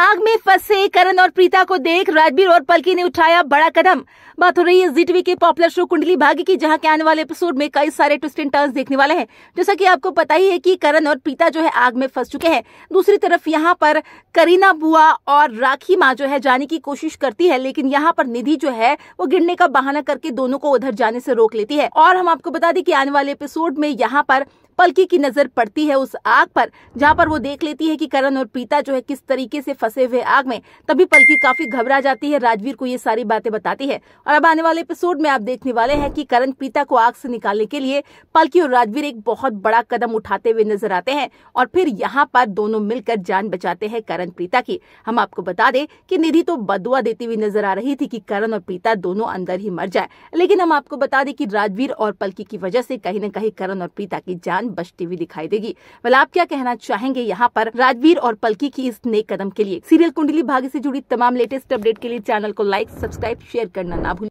आग में फंसे करण और प्रीता को देख राजबीर और पलकी ने उठाया बड़ा कदम बात हो रही है जी टीवी के पॉपुलर शो कुंडली भाग्य की जहां के आने वाले एपिसोड में कई सारे ट्विस्ट एंड टर्न्स देखने वाले हैं जैसा कि आपको पता ही है कि करण और प्रीता जो है आग में फंस चुके हैं दूसरी तरफ यहाँ पर करीना बुआ और राखी माँ जो है जाने की कोशिश करती है लेकिन यहाँ पर निधि जो है वो गिरने का बहाना करके दोनों को उधर जाने से रोक लेती है और हम आपको बता दें कि आने वाले एपिसोड में यहाँ पर पलकी की नजर पड़ती है उस आग पर जहाँ पर वो देख लेती है कि करण और प्रीता जो है किस तरीके से फंसे हुए आग में तभी पलकी काफी घबरा जाती है राजवीर को ये सारी बातें बताती है और अब आने वाले एपिसोड में आप देखने वाले हैं कि करण प्रीता को आग से निकालने के लिए पलकी और राजवीर एक बहुत बड़ा कदम उठाते हुए नजर आते हैं और फिर यहाँ पर दोनों मिलकर जान बचाते हैं करण प्रीता की हम आपको बता दें कि निधि तो बदुआ देती हुई नजर आ रही थी कि करण और प्रीता दोनों अंदर ही मर जाए लेकिन हम आपको बता दें कि राजवीर और पलकी की वजह से कहीं न कहीं करण और प्रीता की जान लाइन बचती हुई दिखाई देगी वाल आप क्या कहना चाहेंगे यहाँ पर राजवीर और पलकी की इस नए कदम के लिए सीरियल कुंडली भाग्य से जुड़ी तमाम लेटेस्ट अपडेट के लिए चैनल को लाइक सब्सक्राइब शेयर करना ना भूलें